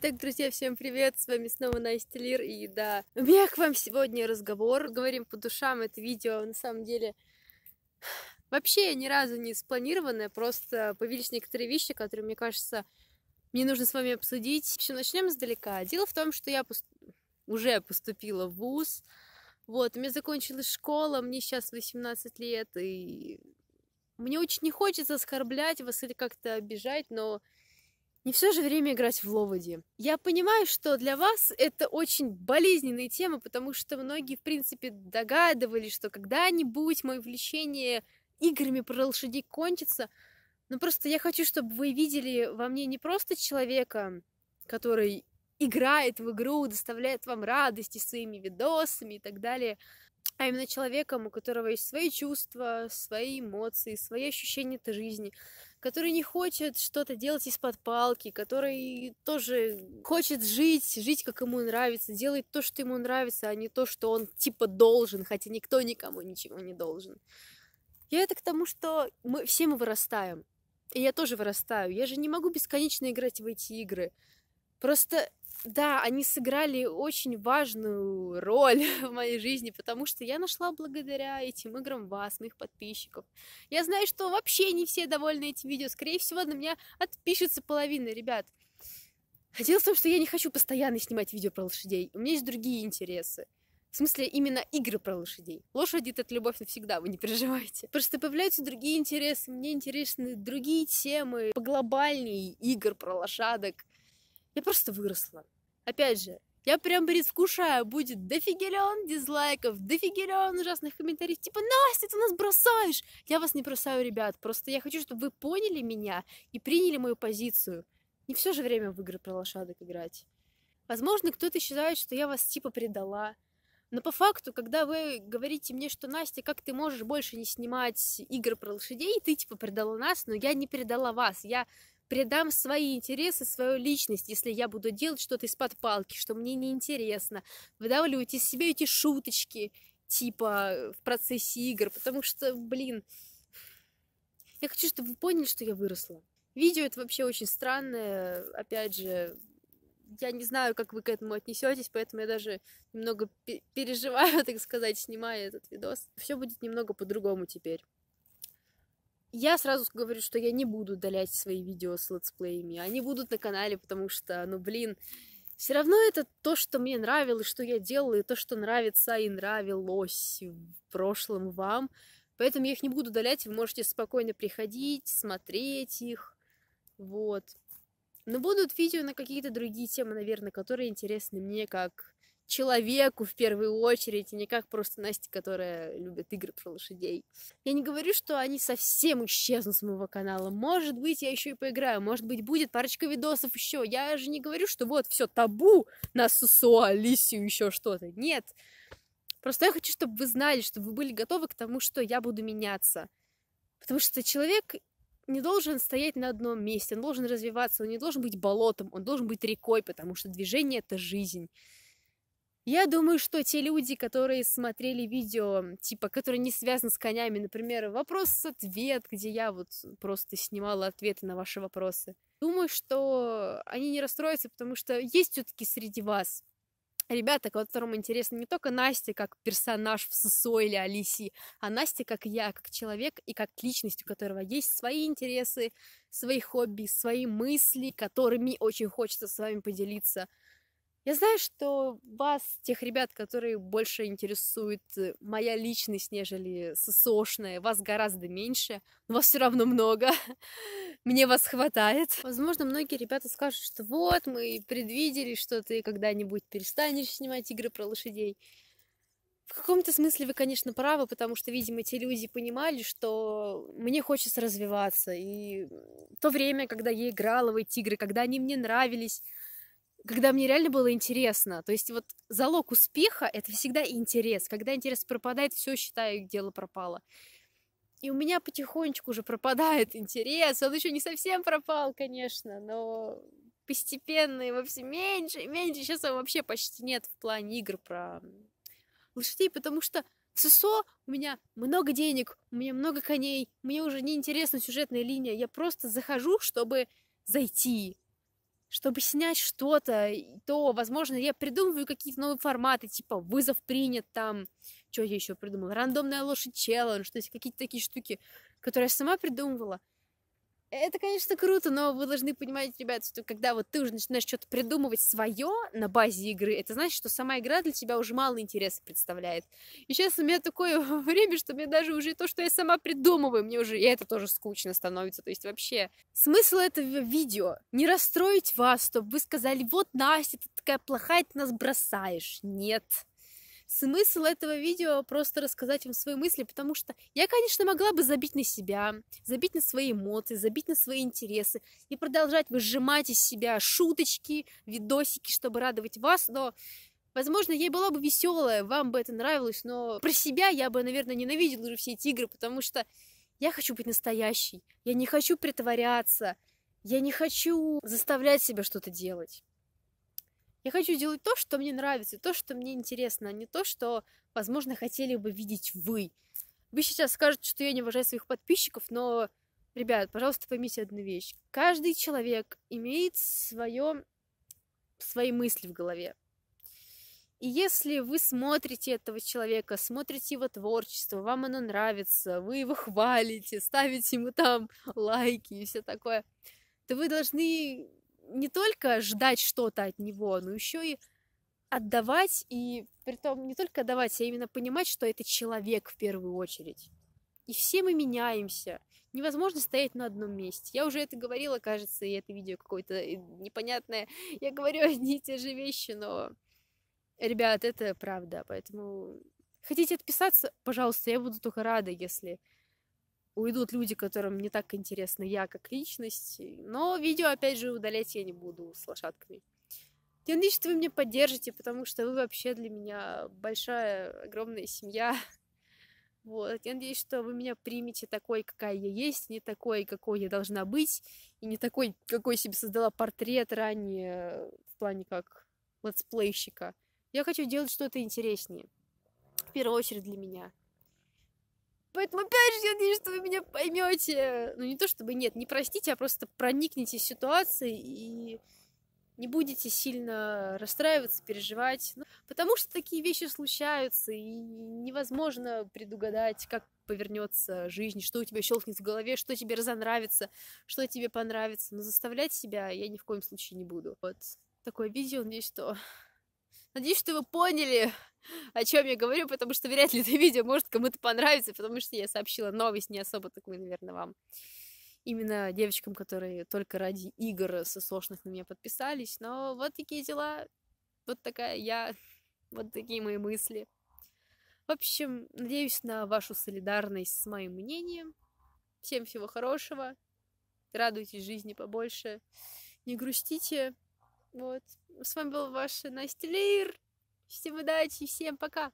Так, друзья, всем привет! С вами снова Настя Лир, и да, у меня к вам сегодня разговор. Говорим по душам, это видео на самом деле вообще ни разу не спланированное, просто появились некоторые вещи, которые, мне кажется, мне нужно с вами обсудить. В общем, начнем издалека. Дело в том, что я пост... уже поступила в ВУЗ, вот, у меня закончилась школа, мне сейчас 18 лет, и мне очень не хочется оскорблять вас или как-то обижать, но не все же время играть в ловоди. Я понимаю, что для вас это очень болезненная тема, потому что многие, в принципе, догадывались, что когда-нибудь мое влечение играми про лошадей кончится. Но просто я хочу, чтобы вы видели во мне не просто человека, который играет в игру, доставляет вам радости своими видосами и так далее, а именно человеком, у которого есть свои чувства, свои эмоции, свои ощущения этой жизни, который не хочет что-то делать из-под палки, который тоже хочет жить, жить, как ему нравится, делать то, что ему нравится, а не то, что он типа должен, хотя никто никому ничего не должен. Я это к тому, что мы все мы вырастаем. И я тоже вырастаю. Я же не могу бесконечно играть в эти игры. Просто да, они сыграли очень важную роль в моей жизни, потому что я нашла благодаря этим играм вас, моих подписчиков. Я знаю, что вообще не все довольны этим видео. Скорее всего, на меня отпишется половина, ребят. Дело в том, что я не хочу постоянно снимать видео про лошадей. У меня есть другие интересы. В смысле, именно игры про лошадей. Лошади — это любовь навсегда, вы не переживайте. Просто появляются другие интересы, мне интересны другие темы, поглобальней игр про лошадок. Я просто выросла. Опять же, я прям предвкушаю, будет дофигелен дизлайков, дофигелен ужасных комментариев, типа «Настя, ты нас бросаешь!» Я вас не бросаю, ребят, просто я хочу, чтобы вы поняли меня и приняли мою позицию. Не все же время в игры про лошадок играть. Возможно, кто-то считает, что я вас типа предала, но по факту, когда вы говорите мне, что Настя, как ты можешь больше не снимать игры про лошадей, ты типа предала нас, но я не предала вас. Я предам свои интересы, свою личность, если я буду делать что-то из-под палки, что мне неинтересно, выдавливать из себя эти шуточки, типа, э, в процессе игр, потому что, блин, я хочу, чтобы вы поняли, что я выросла. Видео это вообще очень странное, опять же, я не знаю, как вы к этому отнесетесь, поэтому я даже немного переживаю, так сказать, снимая этот видос. Все будет немного по-другому теперь. Я сразу говорю, что я не буду удалять свои видео с летсплеями. Они будут на канале, потому что, ну блин, все равно это то, что мне нравилось, что я делала, и то, что нравится и нравилось в прошлом вам. Поэтому я их не буду удалять, вы можете спокойно приходить, смотреть их. Вот. Но будут видео на какие-то другие темы, наверное, которые интересны мне как человеку в первую очередь, и не как просто Настя, которая любит игры про лошадей. Я не говорю, что они совсем исчезнут с моего канала. Может быть, я еще и поиграю, может быть, будет парочка видосов еще. Я же не говорю, что вот все табу на Сусо, Алисию, еще что-то. Нет. Просто я хочу, чтобы вы знали, чтобы вы были готовы к тому, что я буду меняться. Потому что человек не должен стоять на одном месте, он должен развиваться, он не должен быть болотом, он должен быть рекой, потому что движение — это жизнь. Я думаю, что те люди, которые смотрели видео, типа, которые не связаны с конями, например, вопрос-ответ, где я вот просто снимала ответы на ваши вопросы, думаю, что они не расстроятся, потому что есть все-таки среди вас ребята, которым интересно не только Настя как персонаж в ССО или Алиси, а Настя как я, как человек и как личность, у которого есть свои интересы, свои хобби, свои мысли, которыми очень хочется с вами поделиться – я знаю, что вас, тех ребят, которые больше интересует э, моя личность, нежели ССОшная, вас гораздо меньше, но вас все равно много. Мне вас хватает. Возможно, многие ребята скажут, что вот, мы предвидели, что ты когда-нибудь перестанешь снимать игры про лошадей. В каком-то смысле вы, конечно, правы, потому что, видимо, те люди понимали, что мне хочется развиваться. И то время, когда я играла в эти игры, когда они мне нравились, когда мне реально было интересно. То есть вот залог успеха — это всегда интерес. Когда интерес пропадает, все, считаю, дело пропало. И у меня потихонечку уже пропадает интерес. Он еще не совсем пропал, конечно, но постепенно его все меньше и меньше. Сейчас его вообще почти нет в плане игр про лошадей, потому что в ССО у меня много денег, у меня много коней, мне уже не интересна сюжетная линия. Я просто захожу, чтобы зайти, чтобы снять что-то, то, возможно, я придумываю какие-то новые форматы, типа вызов принят там, что я еще придумала, рандомная лошадь челлендж, то есть какие-то такие штуки, которые я сама придумывала это, конечно, круто, но вы должны понимать, ребят, что когда вот ты уже начинаешь что-то придумывать свое на базе игры, это значит, что сама игра для тебя уже мало интереса представляет. И сейчас у меня такое время, что мне даже уже то, что я сама придумываю, мне уже и это тоже скучно становится. То есть вообще смысл этого видео не расстроить вас, чтобы вы сказали, вот Настя, ты такая плохая, ты нас бросаешь. Нет смысл этого видео просто рассказать вам свои мысли, потому что я, конечно, могла бы забить на себя, забить на свои эмоции, забить на свои интересы и продолжать выжимать из себя шуточки, видосики, чтобы радовать вас, но Возможно, я была бы веселая, вам бы это нравилось, но про себя я бы, наверное, ненавидела уже все эти игры, потому что я хочу быть настоящей, я не хочу притворяться, я не хочу заставлять себя что-то делать. Я хочу делать то, что мне нравится, то, что мне интересно, а не то, что, возможно, хотели бы видеть вы. Вы сейчас скажете, что я не уважаю своих подписчиков, но, ребят, пожалуйста, поймите одну вещь. Каждый человек имеет свое, свои мысли в голове. И если вы смотрите этого человека, смотрите его творчество, вам оно нравится, вы его хвалите, ставите ему там лайки и все такое, то вы должны не только ждать что-то от него, но еще и отдавать, и при том не только отдавать, а именно понимать, что это человек в первую очередь. И все мы меняемся. Невозможно стоять на одном месте. Я уже это говорила, кажется, и это видео какое-то э, непонятное. Я говорю одни и те же вещи, но, ребят, это правда. Поэтому хотите отписаться, пожалуйста, я буду только рада, если уйдут люди, которым не так интересно я как личность. Но видео, опять же, удалять я не буду с лошадками. Я надеюсь, что вы меня поддержите, потому что вы вообще для меня большая, огромная семья. Вот. Я надеюсь, что вы меня примете такой, какая я есть, не такой, какой я должна быть, и не такой, какой себе создала портрет ранее в плане как летсплейщика. Я хочу делать что-то интереснее. В первую очередь для меня. Поэтому опять же я надеюсь, что вы меня поймете. Ну не то чтобы нет, не простите, а просто проникните в ситуации и не будете сильно расстраиваться, переживать. Ну, потому что такие вещи случаются, и невозможно предугадать, как повернется жизнь, что у тебя щелкнет в голове, что тебе разонравится, что тебе понравится. Но заставлять себя я ни в коем случае не буду. Вот такое видео, надеюсь, что Надеюсь, что вы поняли, о чем я говорю, потому что вряд ли это видео может кому-то понравиться, потому что я сообщила новость не особо такую, наверное, вам. Именно девочкам, которые только ради игр сосошных на меня подписались. Но вот такие дела. Вот такая я. Вот такие мои мысли. В общем, надеюсь на вашу солидарность с моим мнением. Всем всего хорошего. Радуйтесь жизни побольше. Не грустите. Вот. С вами был ваш Настя Лир. Всем удачи, всем пока!